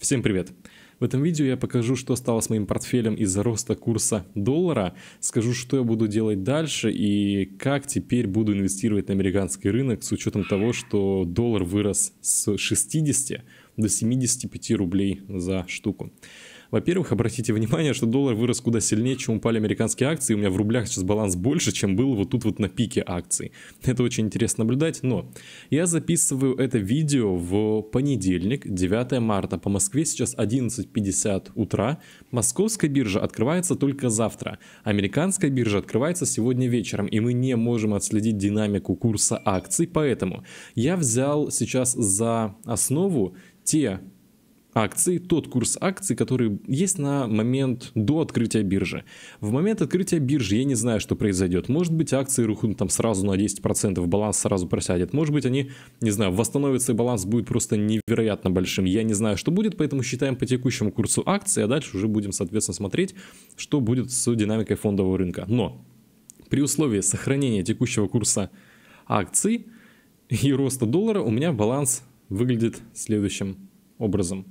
Всем привет! В этом видео я покажу, что стало с моим портфелем из-за роста курса доллара, скажу, что я буду делать дальше и как теперь буду инвестировать на американский рынок с учетом того, что доллар вырос с 60 до 75 рублей за штуку. Во-первых, обратите внимание, что доллар вырос куда сильнее, чем упали американские акции. У меня в рублях сейчас баланс больше, чем был вот тут вот на пике акций. Это очень интересно наблюдать, но я записываю это видео в понедельник, 9 марта. По Москве сейчас 11.50 утра. Московская биржа открывается только завтра. Американская биржа открывается сегодня вечером, и мы не можем отследить динамику курса акций, поэтому я взял сейчас за основу те акции, тот курс акций, который есть на момент до открытия биржи. В момент открытия биржи я не знаю, что произойдет. Может быть, акции рухнут там сразу на 10%, баланс сразу просядет. Может быть, они, не знаю, восстановятся и баланс будет просто невероятно большим. Я не знаю, что будет, поэтому считаем по текущему курсу акции. а дальше уже будем, соответственно, смотреть, что будет с динамикой фондового рынка. Но при условии сохранения текущего курса акций и роста доллара у меня баланс выглядит следующим образом.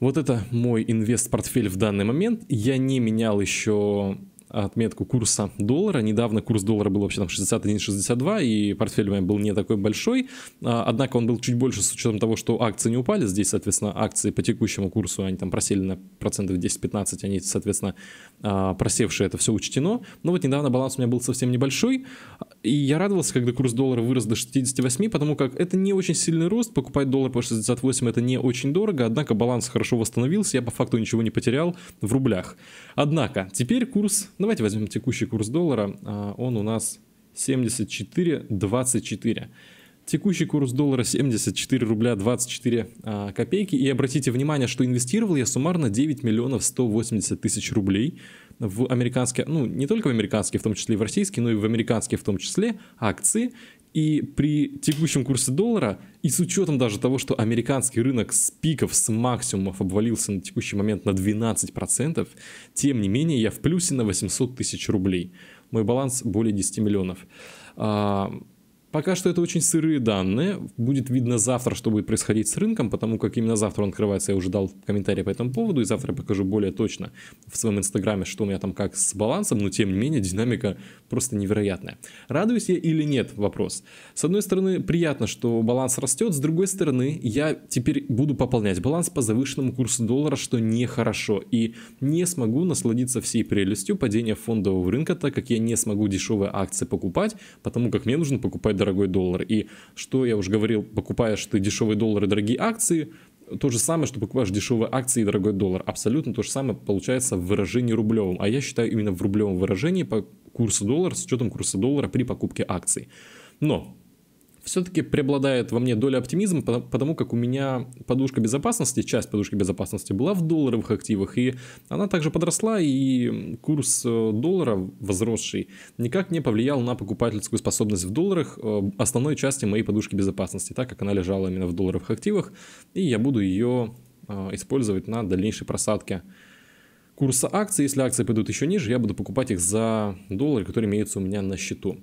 Вот это мой инвест-портфель в данный момент. Я не менял еще отметку курса доллара. Недавно курс доллара был вообще там 61-62, и портфель у меня был не такой большой. А, однако он был чуть больше с учетом того, что акции не упали. Здесь, соответственно, акции по текущему курсу, они там просели на процентов 10-15, они, соответственно, а, просевшие, это все учтено. Но вот недавно баланс у меня был совсем небольшой. И я радовался, когда курс доллара вырос до 68, потому как это не очень сильный рост, покупать доллар по 68 это не очень дорого, однако баланс хорошо восстановился, я по факту ничего не потерял в рублях. Однако, теперь курс, давайте возьмем текущий курс доллара, а, он у нас 74,24. Текущий курс доллара 74 рубля 24 а, копейки. И обратите внимание, что инвестировал я суммарно 9 миллионов 180 тысяч рублей в американские, ну не только в американские, в том числе и в российские, но и в американские в том числе акции. И при текущем курсе доллара, и с учетом даже того, что американский рынок с пиков, с максимумов обвалился на текущий момент на 12%, тем не менее я в плюсе на 800 тысяч рублей. Мой баланс более 10 миллионов. А, Пока что это очень сырые данные. Будет видно завтра, что будет происходить с рынком, потому как именно завтра он открывается. Я уже дал комментарий по этому поводу, и завтра я покажу более точно в своем инстаграме, что у меня там как с балансом, но тем не менее динамика просто невероятная. Радуюсь я или нет? Вопрос. С одной стороны, приятно, что баланс растет, с другой стороны, я теперь буду пополнять баланс по завышенному курсу доллара, что нехорошо, и не смогу насладиться всей прелестью падения фондового рынка, так как я не смогу дешевые акции покупать, потому как мне нужно покупать дорогой доллар. И что я уже говорил, покупаешь ты дешевые доллары, дорогие акции, то же самое, что покупаешь дешевые акции и дорогой доллар. Абсолютно то же самое получается в выражении рублевом. А я считаю именно в рублевом выражении по курсу доллара, с учетом курса доллара при покупке акций. Но все-таки преобладает во мне доля оптимизма, потому как у меня подушка безопасности, часть подушки безопасности была в долларовых активах, и она также подросла, и курс э, доллара возросший никак не повлиял на покупательскую способность в долларах э, основной части моей подушки безопасности, так как она лежала именно в долларовых активах, и я буду ее э, использовать на дальнейшей просадке курса акций. Если акции пойдут еще ниже, я буду покупать их за доллары, которые имеются у меня на счету.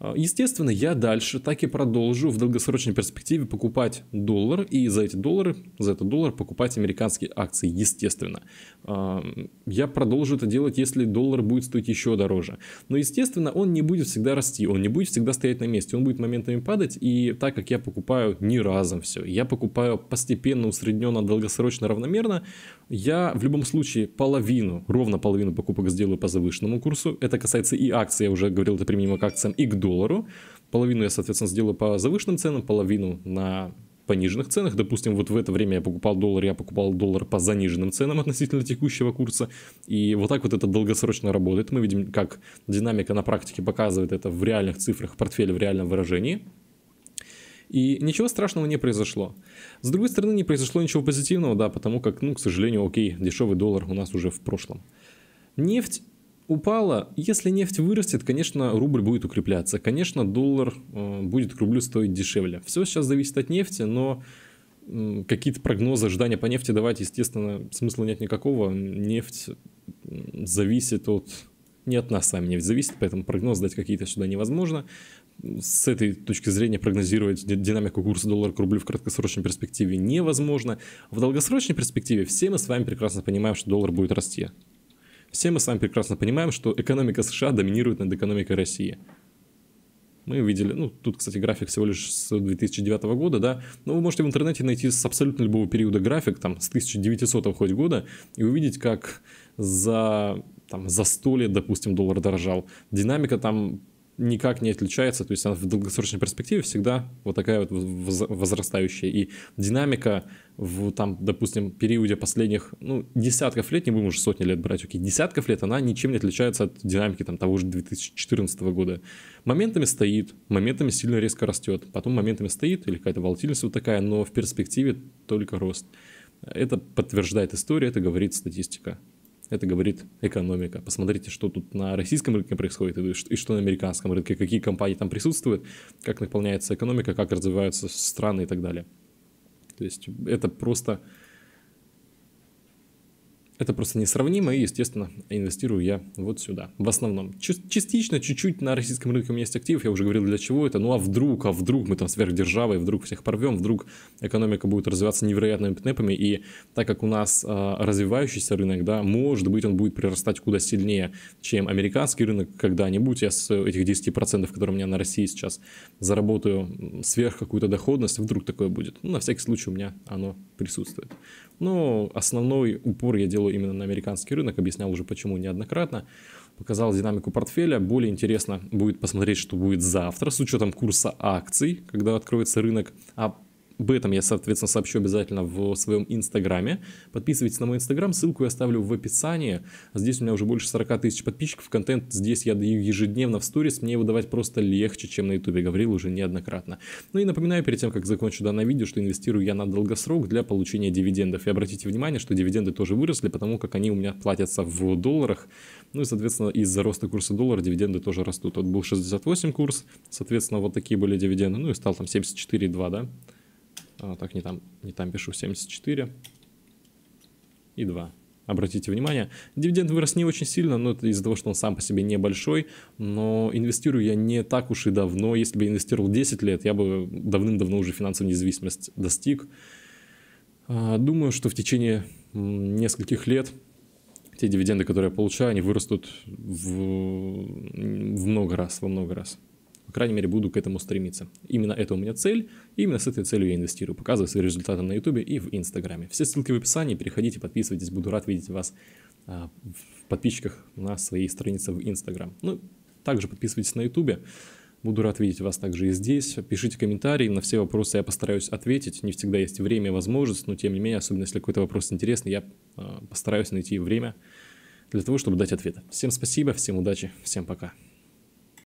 А, естественно, я дальше так и продолжу в долгосрочной перспективе покупать доллар и за эти доллары, за этот доллар покупать американские акции, естественно. А, я продолжу это делать, если доллар будет стоить еще дороже. Но, естественно, он не будет всегда расти, он не будет всегда стоять на месте, он будет моментами падать, и так как я покупаю не разом все, я покупаю постепенно, усредненно, долгосрочно, равномерно, я в любом случае половину, ровно половину покупок сделаю по завышенному курсу. Это касается и акций, я уже говорил, это применимо к акциям, и к доллару доллару. Половину я, соответственно, сделаю по завышенным ценам, половину на пониженных ценах. Допустим, вот в это время я покупал доллар, я покупал доллар по заниженным ценам относительно текущего курса. И вот так вот это долгосрочно работает. Мы видим, как динамика на практике показывает это в реальных цифрах портфеля в реальном выражении. И ничего страшного не произошло. С другой стороны, не произошло ничего позитивного, да, потому как, ну, к сожалению, окей, дешевый доллар у нас уже в прошлом. Нефть упала. Если нефть вырастет, конечно, рубль будет укрепляться. Конечно, доллар э, будет к рублю стоить дешевле. Все сейчас зависит от нефти, но какие-то прогнозы, ожидания по нефти давать, естественно, смысла нет никакого. Нефть зависит от... Не от нас сами нефть зависит, поэтому прогноз дать какие-то сюда невозможно. С этой точки зрения прогнозировать динамику курса доллара к рублю в краткосрочной перспективе невозможно. В долгосрочной перспективе все мы с вами прекрасно понимаем, что доллар будет расти. Все мы с вами прекрасно понимаем, что экономика США доминирует над экономикой России. Мы видели, ну, тут, кстати, график всего лишь с 2009 года, да, но вы можете в интернете найти с абсолютно любого периода график, там, с 1900 хоть года, и увидеть, как за, там, за 100 лет, допустим, доллар дорожал. Динамика там никак не отличается, то есть она в долгосрочной перспективе всегда вот такая вот возрастающая. И динамика в, там, допустим, периоде последних, ну, десятков лет, не будем уже сотни лет брать, окей, десятков лет она ничем не отличается от динамики там того же 2014 года. Моментами стоит, моментами сильно резко растет, потом моментами стоит или какая-то волатильность вот такая, но в перспективе только рост. Это подтверждает история, это говорит статистика. Это говорит экономика. Посмотрите, что тут на российском рынке происходит и что на американском рынке, какие компании там присутствуют, как наполняется экономика, как развиваются страны и так далее. То есть это просто это просто несравнимо, и, естественно, инвестирую я вот сюда. В основном. Частично, чуть-чуть на российском рынке у меня есть актив, я уже говорил, для чего это. Ну а вдруг, а вдруг мы там сверхдержавой, вдруг всех порвем, вдруг экономика будет развиваться невероятными темпами, и так как у нас э, развивающийся рынок, да, может быть, он будет прирастать куда сильнее, чем американский рынок когда-нибудь. Я с этих 10%, которые у меня на России сейчас, заработаю сверх какую-то доходность, вдруг такое будет. Ну, на всякий случай у меня оно присутствует. Но основной упор я делаю именно на американский рынок, объяснял уже почему неоднократно. Показал динамику портфеля. Более интересно будет посмотреть, что будет завтра с учетом курса акций, когда откроется рынок. А об этом я, соответственно, сообщу обязательно в своем инстаграме. Подписывайтесь на мой инстаграм, ссылку я оставлю в описании. Здесь у меня уже больше 40 тысяч подписчиков, контент здесь я даю ежедневно в сторис, мне его давать просто легче, чем на ютубе, говорил уже неоднократно. Ну и напоминаю, перед тем, как закончу данное видео, что инвестирую я на долгосрок для получения дивидендов. И обратите внимание, что дивиденды тоже выросли, потому как они у меня платятся в долларах. Ну и, соответственно, из-за роста курса доллара дивиденды тоже растут. Вот был 68 курс, соответственно, вот такие были дивиденды, ну и стал там 74,2, да? А, так, не там, не там пишу, 74 и 2. Обратите внимание, дивиденд вырос не очень сильно, но это из-за того, что он сам по себе небольшой, но инвестирую я не так уж и давно, если бы я инвестировал 10 лет, я бы давным-давно уже финансовую независимость достиг. А, думаю, что в течение нескольких лет те дивиденды, которые я получаю, они вырастут в, в много раз, во много раз. По крайней мере, буду к этому стремиться. Именно это у меня цель, и именно с этой целью я инвестирую, показываю свои результаты на YouTube и в Инстаграме. Все ссылки в описании, переходите, подписывайтесь, буду рад видеть вас а, в подписчиках на своей странице в Инстаграм. Ну, также подписывайтесь на YouTube. Буду рад видеть вас также и здесь. Пишите комментарии, на все вопросы я постараюсь ответить. Не всегда есть время и возможность, но тем не менее, особенно если какой-то вопрос интересный, я а, постараюсь найти время для того, чтобы дать ответы. Всем спасибо, всем удачи, всем пока.